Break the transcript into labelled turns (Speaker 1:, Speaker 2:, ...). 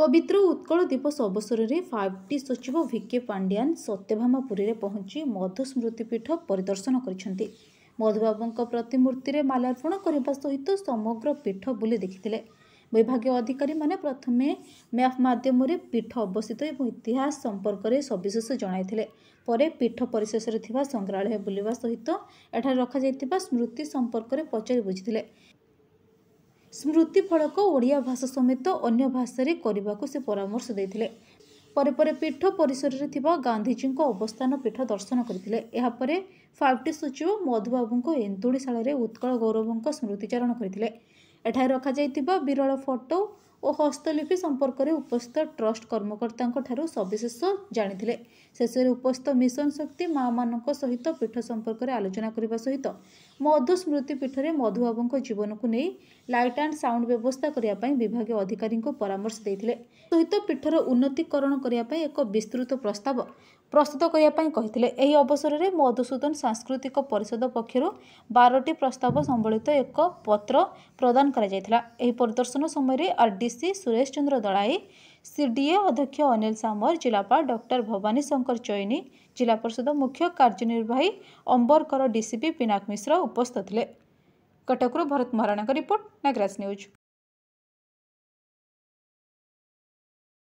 Speaker 1: ପବିତ୍ର ଉତ୍କଳ ଦିବସ ଅବସରରେ ଫାଇଭ୍ ଟି ସଚିବ ଭିକେ ପାଣ୍ଡିଆନ୍ ସତ୍ୟଭାମା ପୁରୀରେ ପହଞ୍ଚି ମଧୁ ସ୍ମୃତିପୀଠ ପରିଦର୍ଶନ କରିଛନ୍ତି ମଧୁବାବୁଙ୍କ ପ୍ରତିମୂର୍ତ୍ତିରେ ମାଲ୍ୟାର୍ପଣ କରିବା ସହିତ ସମଗ୍ର ପୀଠ ବୁଲି ଦେଖିଥିଲେ ବିଭାଗୀୟ ଅଧିକାରୀମାନେ ପ୍ରଥମେ ମ୍ୟାପ୍ ମାଧ୍ୟମରେ ପୀଠ ଅବସ୍ଥିତ ଏବଂ ଇତିହାସ ସମ୍ପର୍କରେ ସବିଶେଷ ଜଣାଇଥିଲେ ପରେ ପୀଠ ପରିଶେଷରେ ଥିବା ସଂଗ୍ରହାଳୟ ବୁଲିବା ସହିତ ଏଠାରେ ରଖାଯାଇଥିବା ସ୍ମୃତି ସମ୍ପର୍କରେ ପଚାରି ବୁଝିଥିଲେ ସ୍ମୃତି ଫଳକ ଓଡ଼ିଆ ଭାଷା ସମେତ ଅନ୍ୟ ଭାଷାରେ କରିବାକୁ ସେ ପରାମର୍ଶ ଦେଇଥିଲେ ପରେ ପରେ ପୀଠ ପରିସରରେ ଥିବା ଗାନ୍ଧିଜୀଙ୍କ ଅବସ୍ଥାନ ପୀଠ ଦର୍ଶନ କରିଥିଲେ ଏହାପରେ ଫାଇଭ୍ ଟି ସଚିବ ମଧୁବାବୁଙ୍କ ଏନ୍ତୁଳିଶାଳରେ ଉତ୍କଳ ଗୌରବଙ୍କ ସ୍ମୃତିଚାରଣ କରିଥିଲେ ଏଠାରେ ରଖାଯାଇଥିବା ବିରଳ ଫଟୋ ଓ ହସ୍ତଲିପି ସମ୍ପର୍କରେ ଉପସ୍ଥିତ ଟ୍ରଷ୍ଟ କର୍ମକର୍ତ୍ତାଙ୍କ ଠାରୁ ସବିଶେଷ ଜାଣିଥିଲେ ଶେଷରେ ଉପସ୍ଥିତ ମିଶନ ଶକ୍ତି ମା'ମାନଙ୍କ ସହିତ ପୀଠ ସମ୍ପର୍କରେ ଆଲୋଚନା କରିବା ସହିତ ମଧୁ ସ୍ମୃତି ପୀଠରେ ମଧୁବାବୁଙ୍କ ଜୀବନକୁ ନେଇ ଲାଇଟ୍ ଆଣ୍ଡ ସାଉଣ୍ଡ ବ୍ୟବସ୍ଥା କରିବା ପାଇଁ ବିଭାଗୀୟ ଅଧିକାରୀଙ୍କୁ ପରାମର୍ଶ ଦେଇଥିଲେ ସହିତ ପୀଠର ଉନ୍ନତିକରଣ କରିବା ପାଇଁ ଏକ ବିସ୍ତୃତ ପ୍ରସ୍ତାବ ପ୍ରସ୍ତୁତ କରିବା ପାଇଁ କହିଥିଲେ ଏହି ଅବସରରେ ମଧୁସୂଦନ ସାଂସ୍କୃତିକ ପରିଷଦ ପକ୍ଷରୁ ବାରଟି ପ୍ରସ୍ତାବ ସମ୍ବଳିତ ଏକ ପତ୍ର ପ୍ରଦାନ କରାଯାଇଥିଲା ଏହି ପରିଦର୍ଶନ ସମୟରେ R D C Suresh Chandra Dalai CDA अध्यक्ष अनिल सामर जिलापाल डॉक्टर भवानी शंकर चयनी जिला परिषद मुख्य कार्यनिर्वाही अंबरकर डीसीपी पिनाक मिश्र उपस्थित थे कटकू भरत महाराणा रिपोर्ट नागराज न्यूज